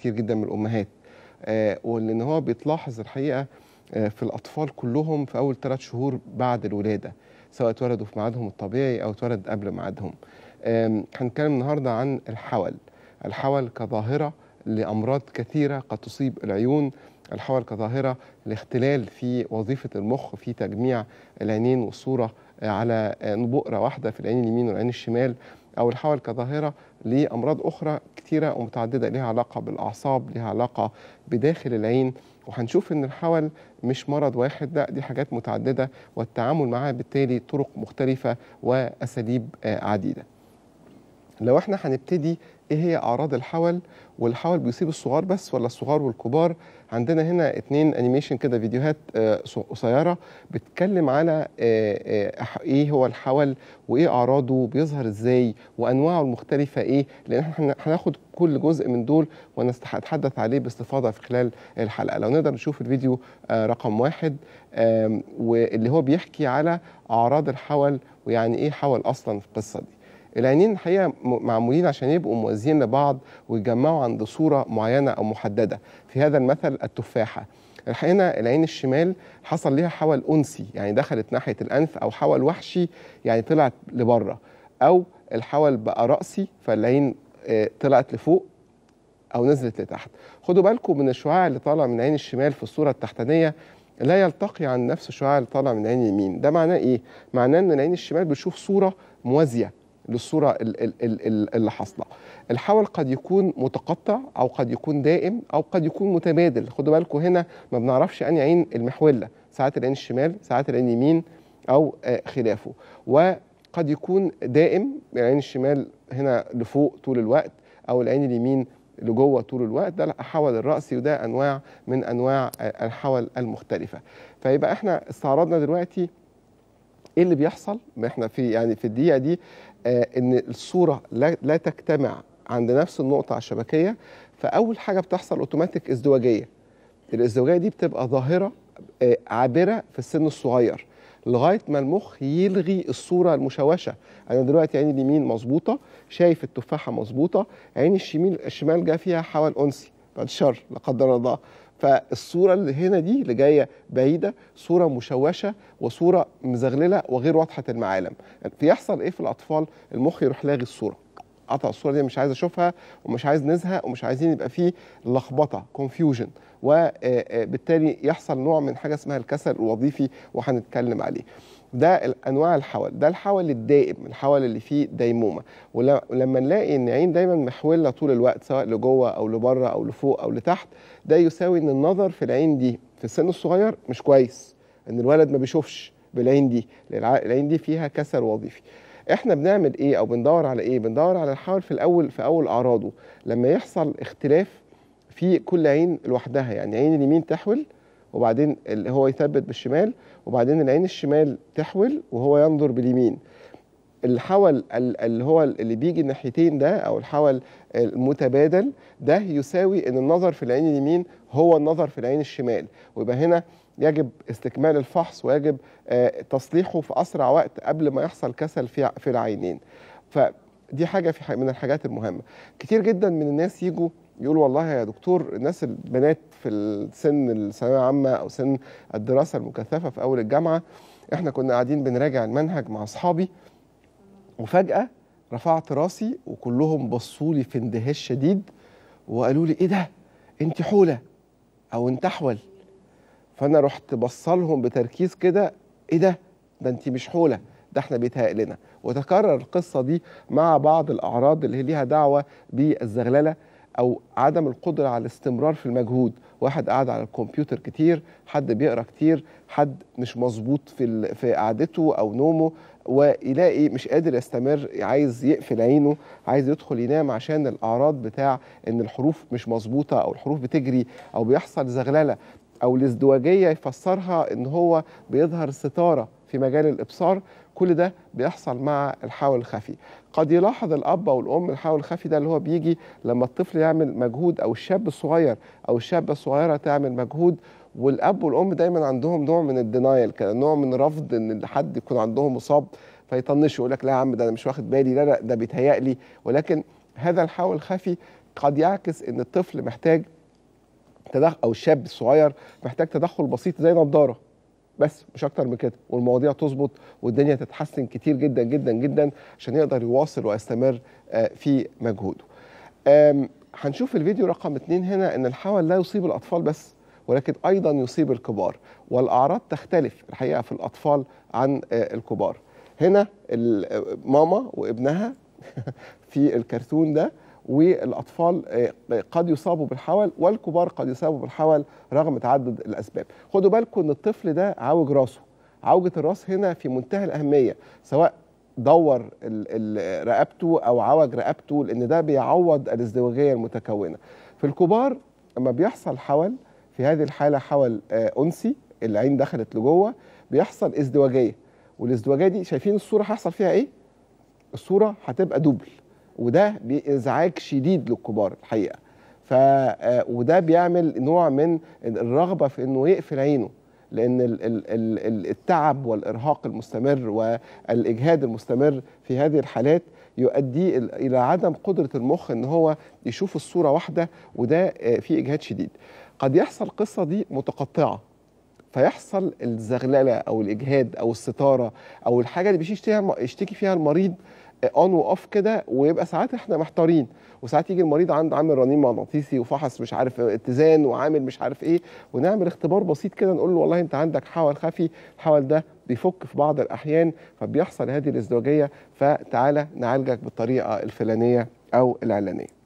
كتير جدا من الامهات آه، ولان هو بيتلاحظ الحقيقه آه، في الاطفال كلهم في اول ثلاث شهور بعد الولاده سواء اتولدوا في ميعادهم الطبيعي او اتولد قبل ميعادهم هنتكلم النهارده عن الحول الحول كظاهره لامراض كثيره قد تصيب العيون الحول كظاهره لاختلال في وظيفه المخ في تجميع العينين والصوره على نبؤره واحده في العين اليمين والعين الشمال او الحول كظاهره لامراض اخرى كثيره ومتعدده لها علاقه بالاعصاب لها علاقه بداخل العين وهنشوف ان الحول مش مرض واحد لا دي حاجات متعدده والتعامل معاه بالتالي طرق مختلفه واساليب آه، عديده لو احنا هنبتدي ايه هي اعراض الحول والحول بيصيب الصغار بس ولا الصغار والكبار عندنا هنا اتنين انيميشن كده فيديوهات آه، قصيره بتتكلم على آه، آه، ايه هو الحول وايه اعراضه بيظهر ازاي وانواعه المختلفه ايه لان احنا هناخد كل جزء من دول ونتحدث عليه باستفاضه في خلال الحلقه لو نقدر نشوف الفيديو رقم واحد واللي هو بيحكي على اعراض الحول ويعني ايه حول اصلا في القصه دي العينين الحقيقه معمولين عشان يبقوا موازيين لبعض ويتجمعوا عند صوره معينه او محدده في هذا المثل التفاحه الحقيقه العين الشمال حصل ليها حول انسي يعني دخلت ناحيه الانف او حول وحشي يعني طلعت لبره او الحول بقى راسي فالعين آه، طلعت لفوق او نزلت لتحت خدوا بالكم من الشعاع اللي طالع من العين الشمال في الصوره التحتانيه لا يلتقي عن نفس الشعاع اللي طالع من العين اليمين ده معناه ايه معناه ان العين الشمال بتشوف صوره موازيه للصورة اللي حاصلة الحول قد يكون متقطع أو قد يكون دائم أو قد يكون متبادل خدوا بالكم هنا ما بنعرفش أن عين المحولة ساعات العين الشمال ساعات العين اليمين أو آه، خلافه وقد يكون دائم العين الشمال هنا لفوق طول الوقت أو العين اليمين لجوه طول الوقت ده الحول الراسي وده انواع من انواع آه، الحول المختلفه فيبقى احنا استعرضنا دلوقتي ايه اللي بيحصل ما احنا في يعني في الدقيقه دي آه ان الصوره لا, لا تجتمع عند نفس النقطه على الشبكيه فاول حاجه بتحصل اوتوماتيك ازدواجيه الازدواجيه دي بتبقى ظاهره آه عابره في السن الصغير لغايه ما المخ يلغي الصوره المشوشه انا دلوقتي عيني اليمين مظبوطه شايف التفاحه مظبوطه عيني الشمال الشمال جا فيها حول انسي بعد الشر لا قدر الله فالصوره اللي هنا دي اللي جايه بعيده صوره مشوشه وصوره مزغلله وغير واضحه المعالم بيحصل يعني ايه في الاطفال المخ يروح لاغي الصوره قطع الصوره دي مش عايز اشوفها ومش عايز نزهق ومش عايزين يبقى فيه لخبطه كونفيوجن وبالتالي آه، آه، يحصل نوع من حاجه اسمها الكسل الوظيفي وهنتكلم عليه ده انواع الحول ده الحول الدائم الحول اللي فيه ديمومه ولما نلاقي ان عين دايما محوله طول الوقت سواء لجوه او لبره او لفوق او لتحت ده يساوي ان النظر في العين دي في السن الصغير مش كويس ان الولد ما بيشوفش بالعين دي العين دي فيها كسل وظيفي احنا بنعمل ايه او بندور على ايه بندور على الحول في الاول في اول اعراضه لما يحصل اختلاف في كل عين لوحدها يعني عين اليمين تحول وبعدين اللي هو يثبت بالشمال وبعدين العين الشمال تحول وهو ينظر باليمين الحول اللي هو اللي بيجي الناحيتين ده او الحول المتبادل ده يساوي ان النظر في العين اليمين هو النظر في العين الشمال ويبقى هنا يجب استكمال الفحص ويجب آه، تصليحه في أسرع وقت قبل ما يحصل كسل في العينين فدي حاجة في من الحاجات المهمة كتير جدا من الناس يجوا يقولوا والله يا دكتور الناس البنات في السن الثانوية العامة أو سن الدراسة المكثفة في أول الجامعة احنا كنا قاعدين بنراجع المنهج مع أصحابي وفجأة رفعت راسي وكلهم بصوا لي في اندهاش شديد وقالوا لي ايه ده انت حوله او انت حول فانا رحت بصلهم بتركيز كده ايه ده ده انت مش حوله ده احنا بيتهيأ لنا وتكرر القصه دي مع بعض الاعراض اللي هي ليها دعوه بالزغلله او عدم القدره على الاستمرار في المجهود واحد قاعد على الكمبيوتر كتير حد بيقرا كتير حد مش مظبوط في في قعدته او نومه ويلاقي مش قادر يستمر عايز يقفل عينه عايز يدخل ينام عشان الاعراض بتاع ان الحروف مش مظبوطه او الحروف بتجري او بيحصل زغلله او الازدواجيه يفسرها ان هو بيظهر ستاره في مجال الابصار كل ده بيحصل مع الحول الخفي قد يلاحظ الاب او الام الحول الخفي ده اللي هو بيجي لما الطفل يعمل مجهود او الشاب الصغير او الشابه الصغيره تعمل مجهود والاب والام دايما عندهم نوع من الدينايل كده نوع من رفض ان حد يكون عندهم مصاب فيطنشوا يقول لك لا يا عم ده انا مش واخد بالي لا لا ده بيتهيألي ولكن هذا الحول الخفي قد يعكس ان الطفل محتاج تدخل او الشاب الصغير محتاج تدخل بسيط زي نظاره بس مش اكتر من كده والمواضيع تظبط والدنيا تتحسن كتير جدا جدا جدا عشان يقدر يواصل ويستمر آه، في مجهوده هنشوف الفيديو رقم اثنين هنا ان الحول لا يصيب الاطفال بس ولكن ايضا يصيب الكبار والاعراض تختلف الحقيقه في الاطفال عن آه، الكبار هنا آه، ماما وابنها في الكرتون ده والاطفال آه، قد يصابوا بالحول والكبار قد يصابوا بالحول رغم تعدد الاسباب خدوا بالكم ان الطفل ده عوج راسه عوجه الراس هنا في منتهى الاهميه سواء دور رقبته او عوج رقبته لان ده بيعوض الازدواجيه المتكونه في الكبار لما بيحصل حول في هذه الحاله حول انسي آه، العين دخلت لجوه بيحصل ازدواجيه والازدواجيه دي شايفين الصوره هيحصل فيها ايه الصوره هتبقى دوبل وده بازعاج شديد للكبار الحقيقه ف آه، وده بيعمل نوع من الرغبه في انه يقفل عينه لان التعب والارهاق المستمر والاجهاد المستمر في هذه الحالات يؤدي الى عدم قدره المخ ان هو يشوف الصوره واحده وده آه، في اجهاد شديد قد يحصل القصه دي متقطعه فيحصل الزغلله او الاجهاد او الستاره او الحاجه اللي بيشتكي فيها المريض اون واوف كده ويبقى ساعات احنا محتارين وساعات يجي المريض عنده عامل رنين مغناطيسي وفحص مش عارف اتزان وعامل مش عارف ايه ونعمل اختبار بسيط كده نقول له والله انت عندك حول خفي الحول ده بيفك في بعض الاحيان فبيحصل هذه الازدواجيه فتعالى نعالجك بالطريقه الفلانيه او العلانيه